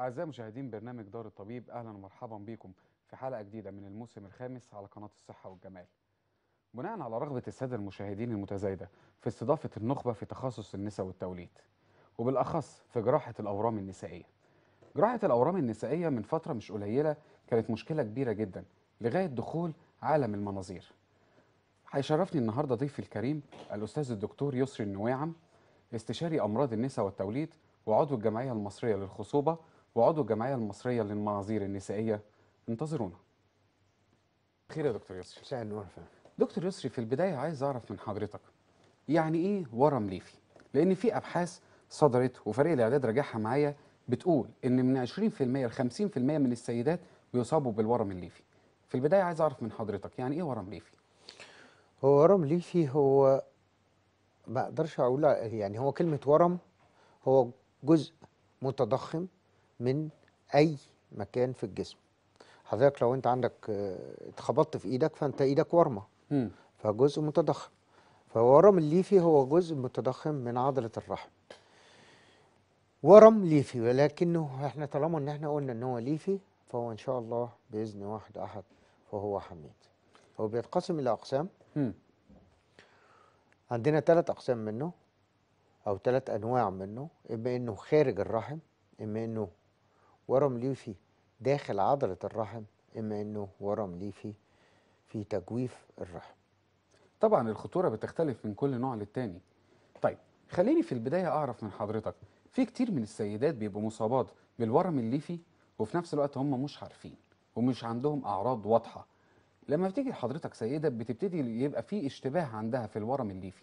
أعزائي مشاهدين برنامج دار الطبيب أهلا ومرحبا بكم في حلقة جديدة من الموسم الخامس على قناة الصحة والجمال بناء على رغبة السادة المشاهدين المتزايدة في استضافة النخبة في تخصص النساء والتوليد وبالأخص في جراحة الأورام النسائية جراحة الأورام النسائية من فترة مش قليلة كانت مشكلة كبيرة جدا لغاية دخول عالم المناظير هيشرفني النهارده ضيفي الكريم الأستاذ الدكتور يسري النواعم استشاري أمراض النساء والتوليد وعضو الجمعية المصرية للخصوبة وعضو الجمعية المصرية للمعاذير النسائية انتظرونا خير يا دكتور يسري مساء النور دكتور يسري في البداية عايز أعرف من حضرتك يعني إيه ورم ليفي؟ لأن في أبحاث صدرت وفريق الإعداد راجعها معايا بتقول إن من 20% ل 50% من السيدات بيصابوا بالورم الليفي. في البداية عايز أعرف من حضرتك يعني إيه ورم ليفي؟ هو ورم ليفي هو ما أقدرش أقول يعني هو كلمة ورم هو جزء متضخم من اي مكان في الجسم حضرتك لو انت عندك آه، اتخبطت في ايدك فانت ايدك ورمه فجزء متضخم فورم الليفي هو جزء متضخم من عضله الرحم ورم ليفي ولكنه احنا طالما ان احنا قلنا ان هو ليفي فهو ان شاء الله باذن واحد احد فهو حميد هو بيتقسم الى اقسام عندنا ثلاث اقسام منه او ثلاث انواع منه اما انه خارج الرحم اما انه ورم ليفي داخل عضلة الرحم إما إنه ورم ليفي في تجويف الرحم طبعا الخطورة بتختلف من كل نوع للتاني طيب خليني في البداية أعرف من حضرتك في كتير من السيدات بيبقوا مصابات بالورم الليفي وفي نفس الوقت هم مش عارفين ومش عندهم أعراض واضحة لما بتيجي حضرتك سيدة بتبتدي يبقى في اشتباه عندها في الورم الليفي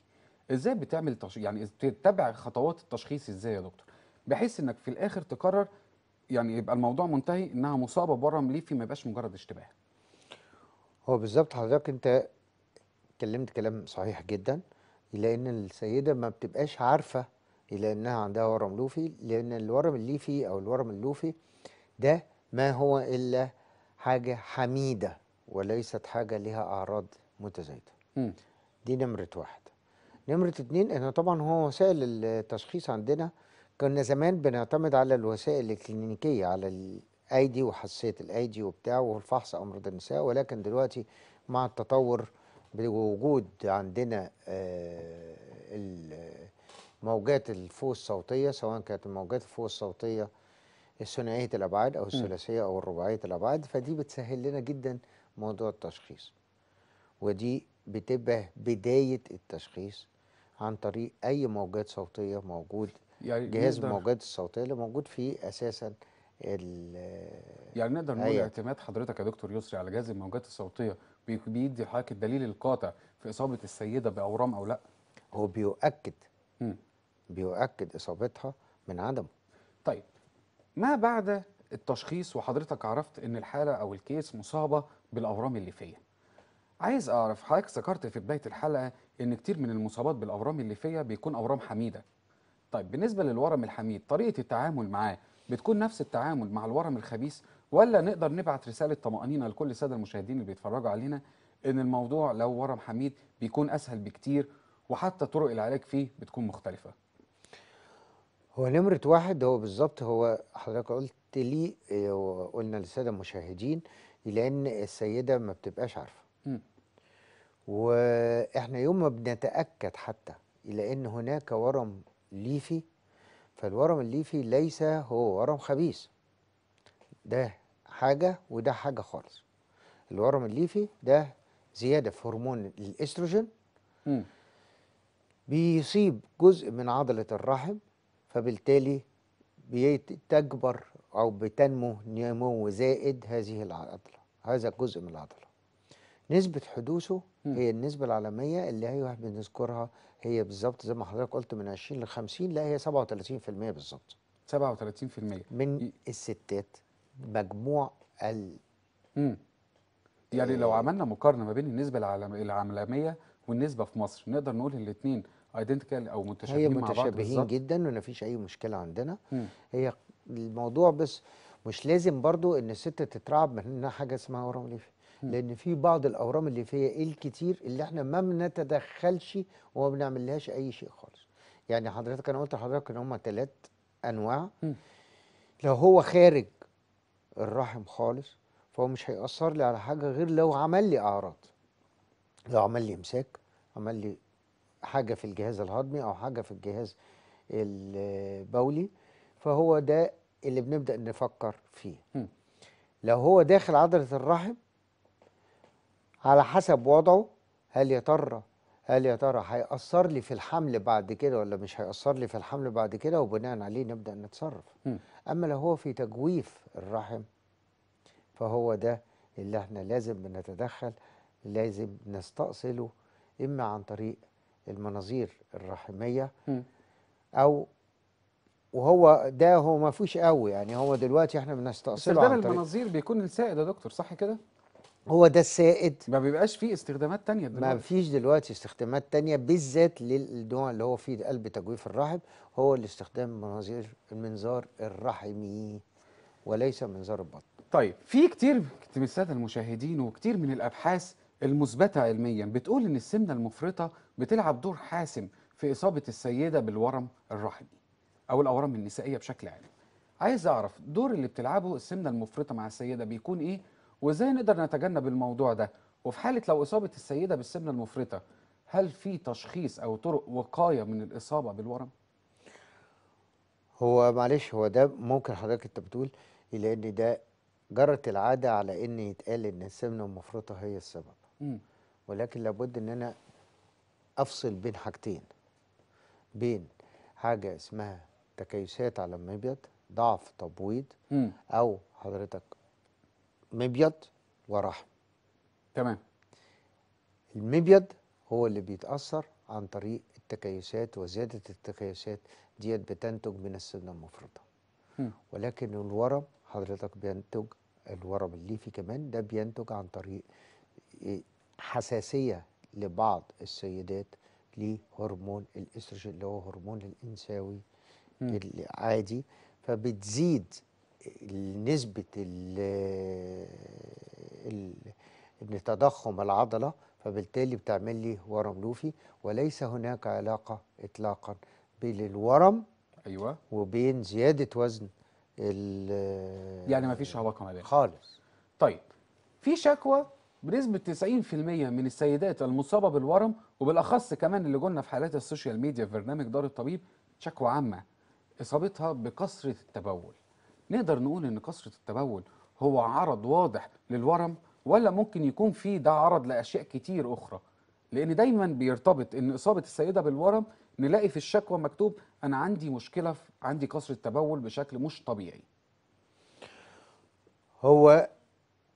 ازاي بتعمل تش... يعني بتتبع خطوات التشخيص ازاي يا دكتور بحيث انك في الاخر تقرر يعني يبقى الموضوع منتهي انها مصابه بورم ليفي ما يبقاش مجرد اشتباه هو بالظبط حضرتك انت اتكلمت كلام صحيح جدا لان السيده ما بتبقاش عارفه الا انها عندها ورم لوفي لان الورم الليفي او الورم اللوفي ده ما هو الا حاجه حميده وليست حاجه لها اعراض متزايده م. دي نمره واحد نمره اتنين انا طبعا هو وسائل التشخيص عندنا كنا زمان بنعتمد على الوسائل الكلينيكية على الأيدي وحساسية الأيدي وبتاع والفحص أمراض النساء ولكن دلوقتي مع التطور بوجود عندنا آه، موجات الفوق الصوتية سواء كانت الموجات الفوق الصوتية الثنائية الأبعاد أو الثلاثية أو الرباعية الأبعاد فدي بتسهل لنا جدا موضوع التشخيص ودي بتبقى بداية التشخيص عن طريق أي موجات صوتية موجود يعني جهاز الموجات الصوتيه اللي موجود فيه اساسا يعني نقدر نقول أيه. اعتماد حضرتك يا دكتور يسري على جهاز الموجات الصوتيه بيدي حضرتك الدليل القاطع في اصابه السيده باورام او لا هو بيؤكد مم. بيؤكد اصابتها من عدمه طيب ما بعد التشخيص وحضرتك عرفت ان الحاله او الكيس مصابه بالاورام الليفيه عايز اعرف حضرتك ذكرت في بدايه الحلقه ان كتير من المصابات بالاورام الليفيه بيكون اورام حميده طيب بالنسبه للورم الحميد طريقه التعامل معاه بتكون نفس التعامل مع الورم الخبيث ولا نقدر نبعت رساله طمانينه لكل الساده المشاهدين اللي بيتفرجوا علينا ان الموضوع لو ورم حميد بيكون اسهل بكتير وحتى طرق العلاج فيه بتكون مختلفه هو نمره واحد هو بالظبط هو حضرتك قلت لي آه، وقلنا للساده المشاهدين لان السيده ما بتبقاش عارفه م. واحنا يوم ما بنتاكد حتى الى ان هناك ورم ليفي فالورم الليفي ليس هو ورم خبيث ده حاجة وده حاجة خالص الورم الليفي ده زيادة في هرمون الاستروجين م. بيصيب جزء من عضلة الرحم فبالتالي بيتكبر أو بتنمو نمو زائد هذه العضلة هذا جزء من العضلة نسبة حدوثه هي النسبة العالمية اللي هي واحد بنذكرها هي بالظبط زي ما حضرتك قلت من 20 ل 50 لا هي 37% بالظبط 37% من ي... الستات مجموع ال مم. يعني لو آه. عملنا مقارنة ما بين النسبة العالمية والنسبة في مصر نقدر نقول الاثنين ايدنتيكال او متشابهين هي متشابهين مع بعض متشابهين جدا ومفيش اي مشكلة عندنا مم. هي الموضوع بس مش لازم برضو ان الست تترعب من حاجة اسمها ورم ليفي لان في بعض الاورام اللي فيها الكتير اللي احنا ما بنتدخلش وما بنعملهاش اي شيء خالص يعني حضرتك انا قلت لحضرتك ان هم ثلاث انواع م. لو هو خارج الرحم خالص فهو مش هيأثر لي على حاجه غير لو عمل لي اعراض لو عمل لي امساك عمل لي حاجه في الجهاز الهضمي او حاجه في الجهاز البولي فهو ده اللي بنبدا نفكر فيه م. لو هو داخل عضله الرحم على حسب وضعه هل يا ترى هل يا ترى هيأثر لي في الحمل بعد كده ولا مش هيأثر لي في الحمل بعد كده وبناء عليه نبدأ نتصرف أما لو هو في تجويف الرحم فهو ده اللي احنا لازم بنتدخل لازم نستأصله إما عن طريق المناظير الرحمية أو وهو ده هو ما فيهوش قوي يعني هو دلوقتي احنا بنستأصله استخدام المناظير بيكون السائد يا دكتور صح كده؟ هو ده السائد ما بيبقاش فيه استخدامات تانية دلوقتي ما فيش دلوقتي استخدامات تانية بالذات للنوع اللي هو فيه قلب تجويف الرحم هو الاستخدام مناظير المنظار الرحمي وليس منظار البطن طيب في كتير الساده المشاهدين وكتير من الابحاث المثبته علميا بتقول ان السمنه المفرطه بتلعب دور حاسم في اصابه السيده بالورم الرحمي او الاورام النسائيه بشكل عام عايز اعرف دور اللي بتلعبه السمنه المفرطه مع السيده بيكون ايه وازاي نقدر نتجنب الموضوع ده وفي حاله لو اصابه السيده بالسمنه المفرطه هل في تشخيص او طرق وقايه من الاصابه بالورم هو معلش هو ده ممكن حضرتك انت بتقول لان ده جرت العاده على ان يتقال ان السمنه المفرطه هي السبب م. ولكن لابد ان انا افصل بين حاجتين بين حاجه اسمها تكيسات على المبيض ضعف تبويض او حضرتك مبيض ورحم تمام المبيض هو اللي بيتأثر عن طريق التكيسات وزيادة التكيسات ديت بتنتج من السمنة المفرطة ولكن الورم حضرتك بينتج الورم الليفي كمان ده بينتج عن طريق إيه، حساسية لبعض السيدات لهرمون الاستروجين اللي هو هرمون الانثوي العادي فبتزيد نسبه ان تضخم العضله فبالتالي بتعمل لي ورم لوفي وليس هناك علاقه اطلاقا بين الورم ايوه وبين زياده وزن يعني ما فيش علاقه ما بينهم خالص طيب في شكوى بنسبه 90% من السيدات المصابه بالورم وبالاخص كمان اللي جولنا في حالات السوشيال ميديا في برنامج دار الطبيب شكوى عامه اصابتها بكثره التبول نقدر نقول ان كثره التبول هو عرض واضح للورم ولا ممكن يكون في ده عرض لاشياء كتير اخرى لان دايما بيرتبط ان اصابه السيده بالورم نلاقي في الشكوى مكتوب انا عندي مشكله عندي كثره تبول بشكل مش طبيعي هو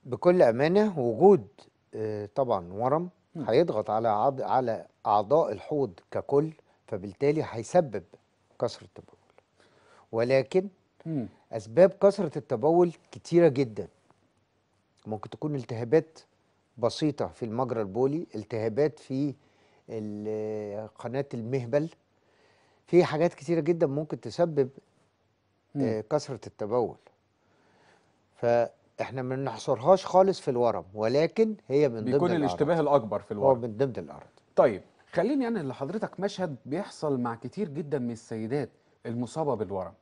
بكل امانه وجود آه، طبعا ورم هيضغط على على اعضاء الحوض ككل فبالتالي هيسبب كسر التبول ولكن مم. اسباب كثره التبول كتيره جدا ممكن تكون التهابات بسيطه في المجرى البولي التهابات في قناه المهبل في حاجات كتيره جدا ممكن تسبب آه، كثره التبول فاحنا ما بنحصرهاش خالص في الورم ولكن هي من ضمن بيكون الاشتباه الاكبر في الورم هو من ضمن الارض طيب خليني انا لحضرتك مشهد بيحصل مع كتير جدا من السيدات المصابه بالورم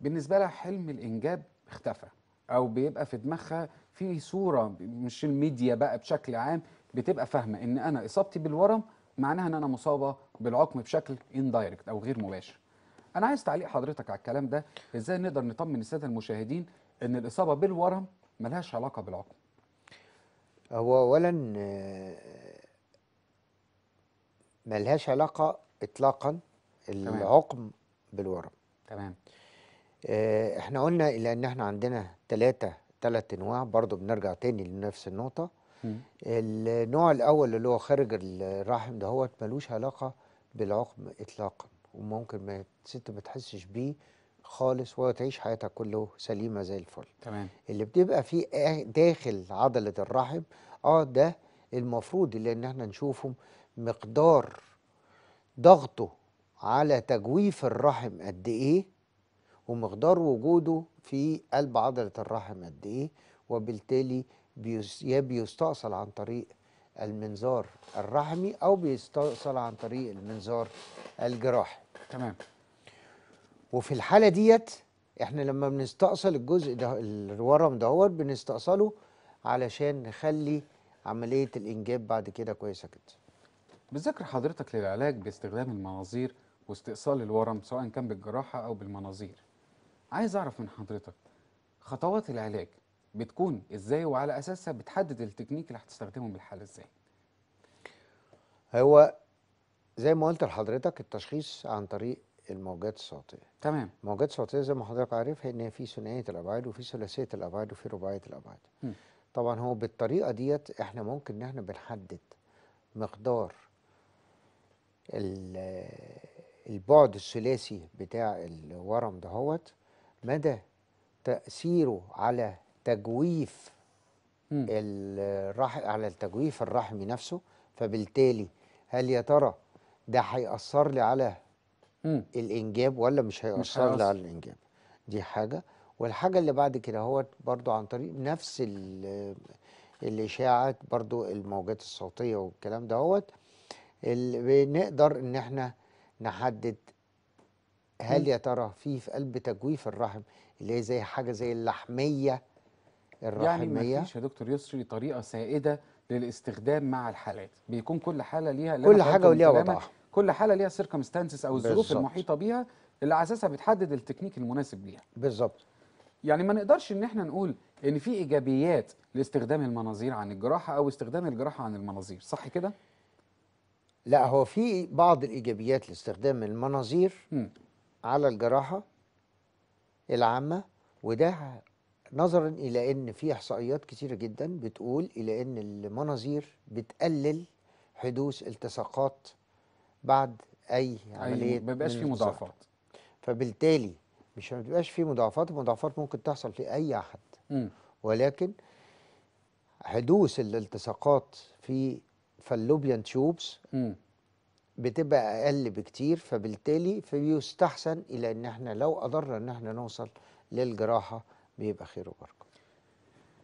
بالنسبه لها حلم الانجاب اختفى او بيبقى في دماغها في صوره مش الميديا بقى بشكل عام بتبقى فاهمه ان انا اصابتي بالورم معناها ان انا مصابه بالعقم بشكل اندايركت او غير مباشر انا عايز تعليق حضرتك على الكلام ده ازاي نقدر نطمن الساده المشاهدين ان الاصابه بالورم ملهاش علاقه بالعقم هو اولا ملهاش علاقه اطلاقا العقم تمام. بالورم تمام آه، احنا قلنا الى ان احنا عندنا ثلاثة ثلاث انواع برضو بنرجع تاني لنفس النقطة النوع الاول اللي هو خارج الرحم ده هو ملوش علاقة بالعقم اطلاقا وممكن ما الست ما تحسش بيه خالص وتعيش حياتها كله سليمه زي الفل تمام اللي بتبقى فيه آه، داخل عضله الرحم اه ده المفروض اللي ان احنا نشوفه مقدار ضغطه على تجويف الرحم قد ايه ومقدار وجوده في قلب عضلة الرحم قد إيه وبالتالي يا بيستأصل عن طريق المنظار الرحمي أو بيستأصل عن طريق المنظار الجراحي تمام وفي الحالة ديت احنا لما بنستأصل الجزء ده الورم دهوت بنستأصله علشان نخلي عملية الإنجاب بعد كده كويسة جدا بذكر حضرتك للعلاج باستخدام المناظير واستئصال الورم سواء كان بالجراحة أو بالمناظير عايز اعرف من حضرتك خطوات العلاج بتكون ازاي وعلى اساسها بتحدد التكنيك اللي هتستخدمه بالحالة ازاي هو زي ما قلت لحضرتك التشخيص عن طريق الموجات الصوتيه تمام الموجات الصوتيه زي ما حضرتك عارف ان هي في ثنائيه الابعاد وفي ثلاثيه الابعاد وفي رباعيه الابعاد م. طبعا هو بالطريقه ديت احنا ممكن ان احنا بنحدد مقدار البعد الثلاثي بتاع الورم دهوت مدى تاثيره على تجويف الرحم على التجويف الرحمي نفسه فبالتالي هل يا ترى ده هيأثر لي على الانجاب ولا مش هيأثر لي على الانجاب دي حاجه والحاجه اللي بعد كده هو برضو عن طريق نفس الاشاعات برضو الموجات الصوتيه والكلام دهوت بنقدر ان احنا نحدد هل يا ترى في في قلب تجويف الرحم اللي هي زي حاجه زي اللحميه يعني الرحميه يعني مفيش يا دكتور يسري طريقه سائده للاستخدام مع الحالات بيكون كل حاله ليها كل حاجه وليها وضعها كل حاله ليها سيركمستانسز او الظروف المحيطه بيها اللي على اساسها بتحدد التكنيك المناسب ليها بالظبط يعني ما نقدرش ان احنا نقول ان في ايجابيات لاستخدام المناظير عن الجراحه او استخدام الجراحه عن المناظير صح كده لا هو في بعض الايجابيات لاستخدام المناظير على الجراحة العامة وده نظرا إلى أن في إحصائيات كثيرة جدا بتقول إلى أن المناظير بتقلل حدوث التصاقات بعد أي عملية ما بيبقاش في مضاعفات فبالتالي مش ما بيبقاش في مضاعفات المضاعفات ممكن تحصل في أي أحد م. ولكن حدوث الالتصاقات في فاللوبيان تيوبس بتبقى اقل بكتير فبالتالي فبيستحسن الى ان احنا لو قدرنا ان احنا نوصل للجراحه بيبقى خير وبركه.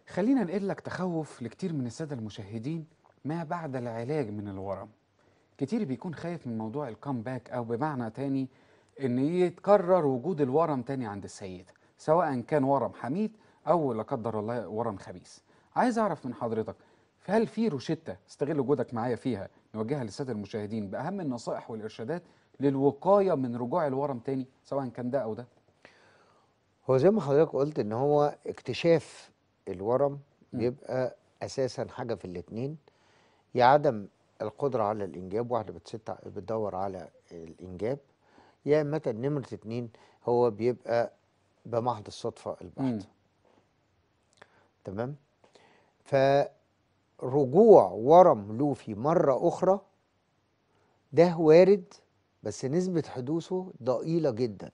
خلينا نقل لك تخوف لكتير من الساده المشاهدين ما بعد العلاج من الورم. كتير بيكون خايف من موضوع الكامباك او بمعنى تاني ان يتكرر وجود الورم تاني عند السيده، سواء كان ورم حميد او لا قدر الله ورم خبيث. عايز اعرف من حضرتك فهل في روشتة استغل وجودك معايا فيها نوجهها للسادة المشاهدين بأهم النصائح والإرشادات للوقاية من رجوع الورم تاني سواء كان ده أو ده هو زي ما حضرتك قلت ان هو اكتشاف الورم بيبقى اساسا حاجه في الاثنين يا عدم القدره على الانجاب واحده بتستع... بتدور على الانجاب يا اما نمره اتنين هو بيبقى بمحض الصدفه البحته تمام ف رجوع ورم لوفي مرة أخرى ده وارد بس نسبة حدوثه ضئيلة جدا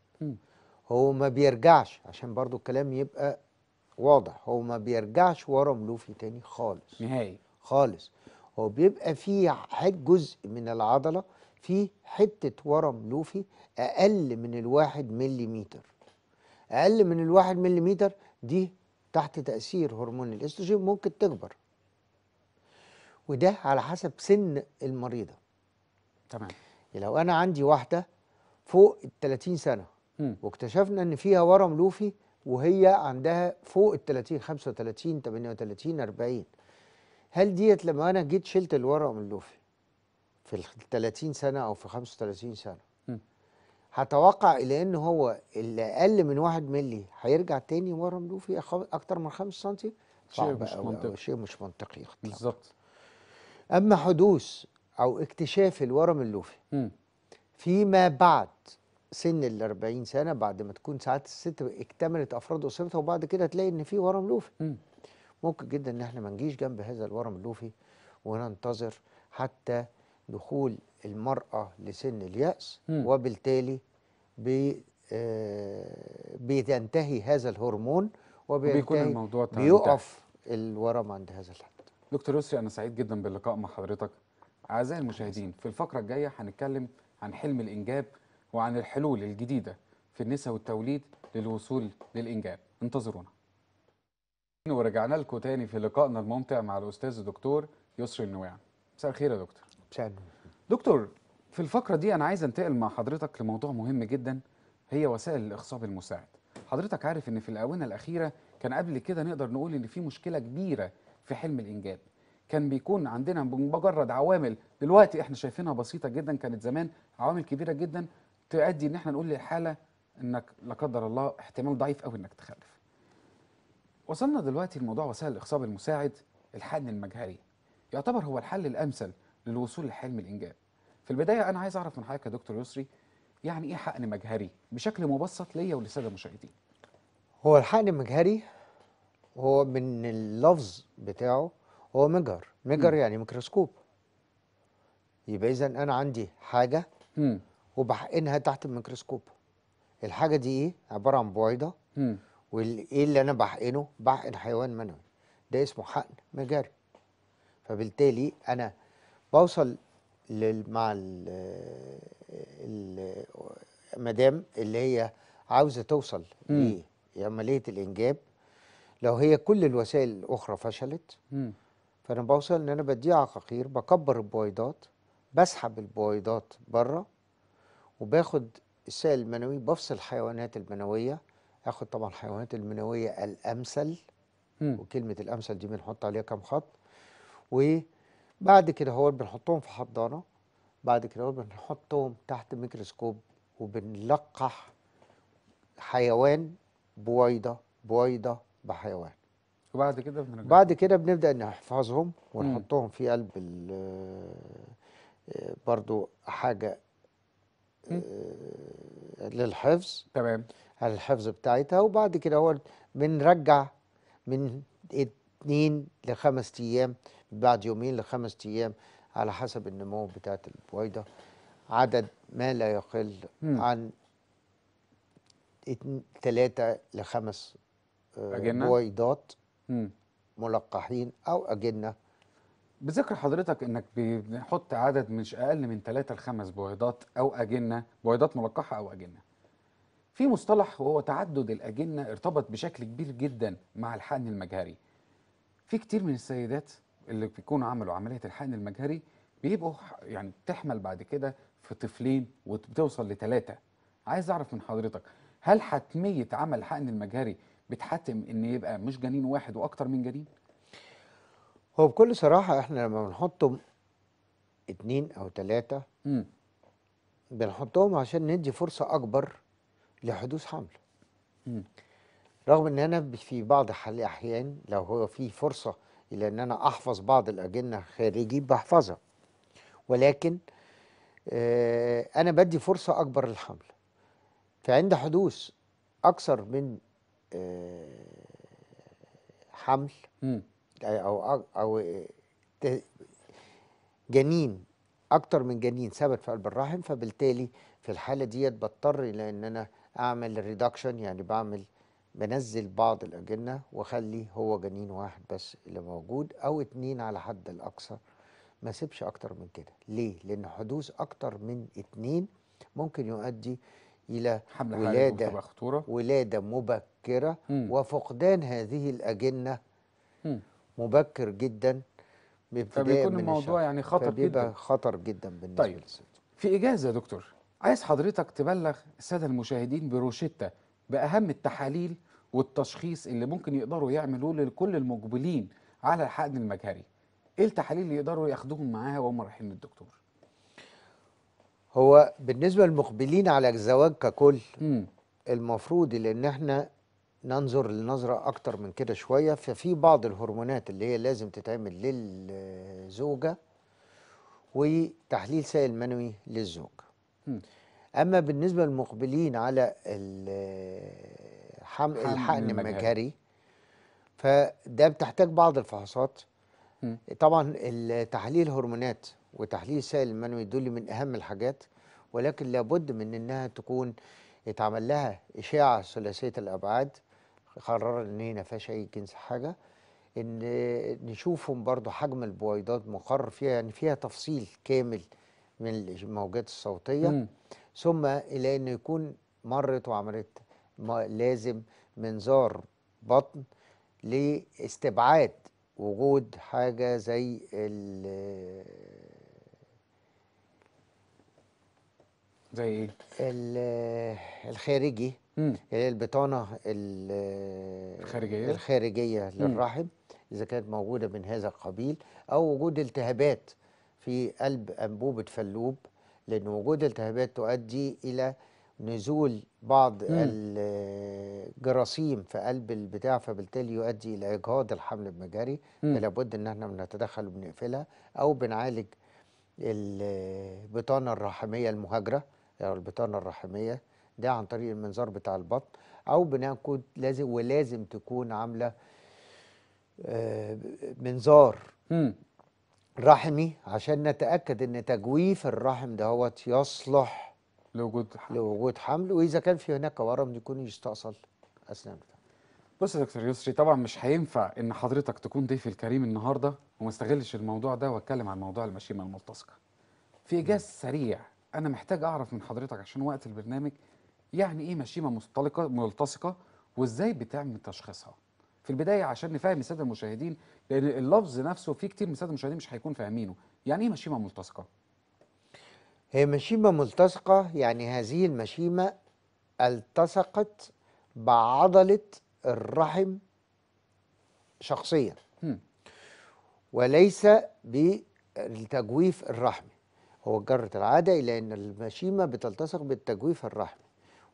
هو ما بيرجعش عشان برضو الكلام يبقى واضح هو ما بيرجعش ورم لوفي تاني خالص نهائي خالص هو بيبقى فيه جزء من العضلة فيه حتة ورم لوفي أقل من الواحد مليمتر أقل من الواحد مليمتر دي تحت تأثير هرمون الاستروجين ممكن تكبر وده على حسب سن المريضه تمام لو انا عندي واحده فوق ال 30 سنه واكتشفنا ان فيها ورم لوفي وهي عندها فوق ال 30 35 38 40 هل ديت لما انا جيت شلت الورم اللوفي في ال 30 سنه او في 35 سنه هتوقع الى ان هو اللي اقل من 1 مللي هيرجع تاني ورم لوفي اكتر من 5 سم شيء مش منطقي شيء مش منطقي بالظبط أما حدوث أو اكتشاف الورم اللوفي م. فيما بعد سن ال 40 سنه بعد ما تكون ساعات الست اكتملت افراد اسرتها وبعد كده تلاقي ان في ورم لوفي م. ممكن جدا ان احنا ما نجيش جنب هذا الورم اللوفي وننتظر حتى دخول المراه لسن الياس م. وبالتالي بي آه بينتهي هذا الهرمون وبينتهي بيكون الموضوع بيقف الورم عند هذا الحد دكتور يسري انا سعيد جدا باللقاء مع حضرتك اعزائي المشاهدين في الفقره الجايه هنتكلم عن حلم الانجاب وعن الحلول الجديده في النساء والتوليد للوصول للانجاب انتظرونا ورجعنا لكم تاني في لقائنا الممتع مع الاستاذ الدكتور يسري النويع مساء الخير يا دكتور مساء دكتور في الفقره دي انا عايز انتقل مع حضرتك لموضوع مهم جدا هي وسائل الاخصاب المساعد حضرتك عارف ان في الاونه الاخيره كان قبل كده نقدر نقول ان في مشكله كبيره في حلم الانجاب كان بيكون عندنا مجرد عوامل دلوقتي احنا شايفينها بسيطه جدا كانت زمان عوامل كبيره جدا تؤدي ان احنا نقول للحاله انك لا قدر الله احتمال ضعيف قوي انك تخلف وصلنا دلوقتي لموضوع وسائل الاخصاب المساعد الحقن المجهري يعتبر هو الحل الامثل للوصول لحلم الانجاب في البدايه انا عايز اعرف من حضرتك يا دكتور يسري يعني ايه حقن مجهري بشكل مبسط ليا وللساده المشاهدين هو الحقن المجهري هو من اللفظ بتاعه هو مجر مجر يعني ميكروسكوب يبقى اذا انا عندي حاجه وبحقنها تحت الميكروسكوب الحاجه دي ايه عباره عن بويضه وايه اللي انا بحقنه بحقن حيوان منوي ده اسمه حقن مجاري فبالتالي انا بوصل لل مع المدام اللي هي عاوزه توصل لعمليه الانجاب لو هي كل الوسائل الاخرى فشلت فانا بوصل ان انا بديه عقاقير بكبر البويضات بسحب البويضات بره وباخد السائل المنوي بفصل الحيوانات المنويه اخد طبعا الحيوانات المنويه الامثل وكلمه الامثل دي بنحط عليها كام خط وبعد كده هو بنحطهم في حضانه بعد كده هو بنحطهم تحت ميكروسكوب وبنلقح حيوان بويضه بويضه بحيوان وبعد كده بنرجع بعد كده بنبدا نحفظهم ونحطهم في قلب آه، برضو حاجه آه، للحفظ تمام على الحفظ بتاعتها وبعد كده هو بنرجع من اتنين لخمس ايام بعد يومين لخمس ايام على حسب النمو بتاعت البويضه عدد ما لا يقل عن ثلاثة لخمس أجنة؟ بويضات ملقحين أو أجنة بذكر حضرتك انك بنحط عدد مش اقل من 3 ل 5 بويضات او اجنه بويضات ملقحه او اجنه في مصطلح وهو تعدد الاجنه ارتبط بشكل كبير جدا مع الحقن المجهري في كتير من السيدات اللي بيكونوا عملوا عمليه الحقن المجهري بيبقوا يعني بتحمل بعد كده في طفلين وبتوصل لثلاثه عايز اعرف من حضرتك هل حتميه عمل الحقن المجهري بتحتم ان يبقى مش جنين واحد واكتر من جنين هو بكل صراحه احنا لما بنحطهم اتنين او تلاته م. بنحطهم عشان ندي فرصه اكبر لحدوث حمل م. رغم ان انا في بعض الاحيان لو هو في فرصه الى ان انا احفظ بعض الاجنه خارجي بحفظها ولكن آه انا بدي فرصه اكبر للحمل فعند حدوث اكثر من حمل او او جنين اكتر من جنين ثبت في قلب الرحم فبالتالي في الحاله ديت بضطر الى ان انا اعمل ريدكشن يعني بعمل بنزل بعض الاجنه واخلي هو جنين واحد بس اللي موجود او اتنين على حد الاقصى ما سيبش اكتر من كده ليه لان حدوث اكتر من اتنين ممكن يؤدي الى حمل ولاده خطورة. ولاده مبكره مم. وفقدان هذه الاجنه مم. مبكر جدا فبيكون من الموضوع الشهر. يعني خطر جدا خطر جدا بالنسبه طيب. للست في اجازه يا دكتور عايز حضرتك تبلغ الساده المشاهدين بروشته باهم التحاليل والتشخيص اللي ممكن يقدروا يعملوه لكل المقبلين على الحقن المجهري ايه التحاليل اللي يقدروا ياخدوهم معاها وهم رايحين للدكتور هو بالنسبه للمقبلين على الزواج ككل م. المفروض ان احنا ننظر لنظره اكتر من كده شويه ففي بعض الهرمونات اللي هي لازم تتعمل للزوجه وتحليل سائل منوي للزوج م. اما بالنسبه للمقبلين على الحم... الحقن المجهري فده بتحتاج بعض الفحوصات طبعا التحليل هرمونات وتحليل السائل المنوي دول من أهم الحاجات ولكن لابد من أنها تكون اتعمل لها إشاعة ثلاثية الأبعاد قرر أن هنا فيهاش أي جنس حاجة ان نشوفهم برضو حجم البويضات مقرر فيها يعني فيها تفصيل كامل من الموجات الصوتية م. ثم إلى ان يكون مرت وعملت لازم منظار بطن لاستبعاد وجود حاجة زي زي ايه؟ الخارجي اللي هي البطانه الخارجيه الخارجيه للرحم اذا كانت موجوده من هذا القبيل او وجود التهابات في قلب انبوبه فلوب لان وجود التهابات تؤدي الى نزول بعض مم. الجراثيم في قلب البتاع فبالتالي يؤدي الى اجهاض الحمل المجاري فلابد ان احنا بنتدخل وبنقفلها او بنعالج البطانه الرحميه المهاجره أو البطانة الرحمية ده عن طريق المنظار بتاع البطن أو بناخد لازم ولازم تكون عاملة آه، منظار رحمي عشان نتأكد إن تجويف الرحم دهوت يصلح لوجود حمل لوجود حمل وإذا كان في هناك ورم يكون يستأصل أثناء بص يا دكتور يسري طبعا مش هينفع ان حضرتك تكون ضيفي الكريم النهارده وما استغلش الموضوع ده واتكلم عن موضوع المشيمه الملتصقه في ايجاز سريع انا محتاج اعرف من حضرتك عشان وقت البرنامج يعني ايه مشيمه مستلقه ملتصقه وازاي بتعمل تشخيصها في البدايه عشان نفهم الساده المشاهدين لان اللفظ نفسه في كتير من الساده المشاهدين مش هيكون فاهمينه يعني ايه مشيمه ملتصقه هي مشيمه ملتصقه يعني هذه المشيمه التصقت بعضله الرحم شخصيا وليس بالتجويف الرحمي هو جرة العادة إلى أن المشيمة بتلتصق بالتجويف الرحمي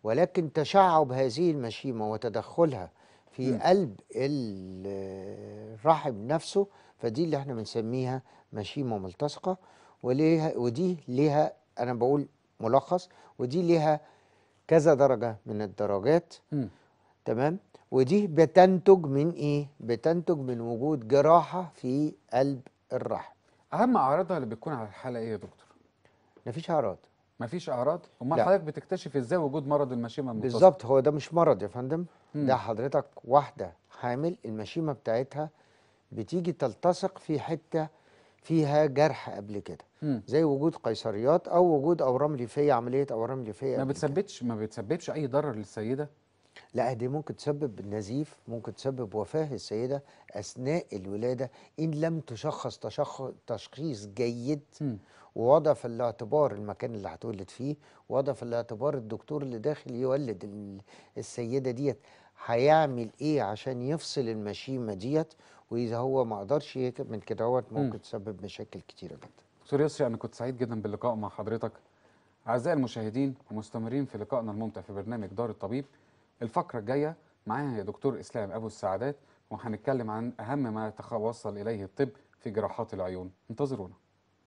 ولكن تشعب هذه المشيمة وتدخلها في م. قلب الرحم نفسه فدي اللي احنا بنسميها مشيمة ملتصقة وليها ودي ليها أنا بقول ملخص ودي ليها كذا درجة من الدرجات م. تمام ودي بتنتج من ايه بتنتج من وجود جراحة في قلب الرحم اهم اعراضها اللي بتكون على الحالة ايه يا دكتور مفيش اعراض مفيش اعراض امال حضرتك بتكتشف ازاي وجود مرض المشيمه المتصل بالظبط هو ده مش مرض يا فندم مم. ده حضرتك واحده حامل المشيمه بتاعتها بتيجي تلتصق في حته فيها جرح قبل كده مم. زي وجود قيصريات او وجود اورام ليفيه عمليه اورام ليفيه ما بتثبتش ما بتثبتش اي ضرر للسيده لا دي ممكن تسبب نزيف ممكن تسبب وفاة السيدة أثناء الولادة إن لم تشخص تشخ... تشخيص جيد م. ووضع في الاعتبار المكان اللي هتولد فيه ووضع في الاعتبار الدكتور اللي داخل يولد السيدة ديت هيعمل ايه عشان يفصل المشيمة ديت وإذا هو ما قدرش من كده هو ممكن م. تسبب مشاكل كتيرة جدا دكتور يسري أنا كنت سعيد جدا باللقاء مع حضرتك أعزائي المشاهدين ومستمرين في لقائنا الممتع في برنامج دار الطبيب الفقرة الجاية معايا يا دكتور إسلام أبو السعادات وهنتكلم عن أهم ما يتوصل إليه الطب في جراحات العيون انتظرونا